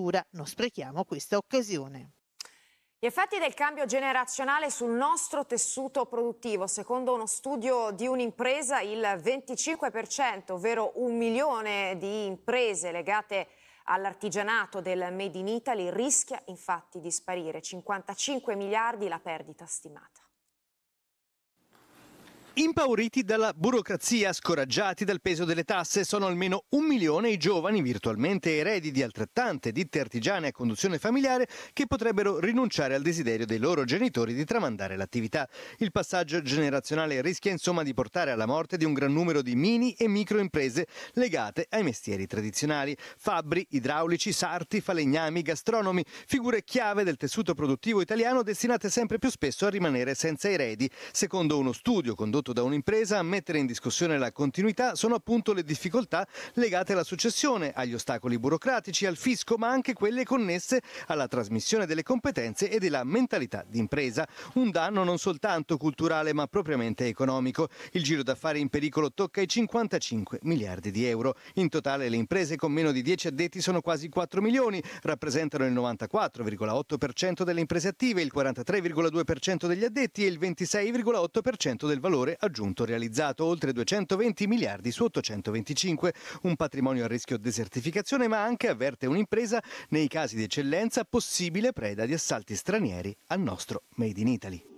cultura. Non sprechiamo questa occasione. Gli effetti del cambio generazionale sul nostro tessuto produttivo, secondo uno studio di un'impresa, il 25%, ovvero un milione di imprese legate all'artigianato del Made in Italy, rischia infatti di sparire. 55 miliardi la perdita stimata. Impauriti dalla burocrazia, scoraggiati dal peso delle tasse, sono almeno un milione i giovani virtualmente eredi di altrettante ditte artigiane a conduzione familiare che potrebbero rinunciare al desiderio dei loro genitori di tramandare l'attività. Il passaggio generazionale rischia insomma di portare alla morte di un gran numero di mini e micro imprese legate ai mestieri tradizionali. Fabbri, idraulici, sarti, falegnami, gastronomi, figure chiave del tessuto produttivo italiano destinate sempre più spesso a rimanere senza eredi. Secondo uno studio condotto prodotto da un'impresa a mettere in discussione la continuità sono appunto le difficoltà legate alla successione, agli ostacoli burocratici, al fisco, ma anche quelle connesse alla trasmissione delle competenze e della mentalità d'impresa. Un danno non soltanto culturale ma propriamente economico. Il giro d'affari in pericolo tocca i 55 miliardi di euro. In totale le imprese con meno di 10 addetti sono quasi 4 milioni, rappresentano il 94,8% delle imprese attive, il 43,2% degli addetti e il 26,8% del valore aggiunto realizzato, oltre 220 miliardi su 825, un patrimonio a rischio desertificazione ma anche avverte un'impresa nei casi di eccellenza possibile preda di assalti stranieri al nostro Made in Italy.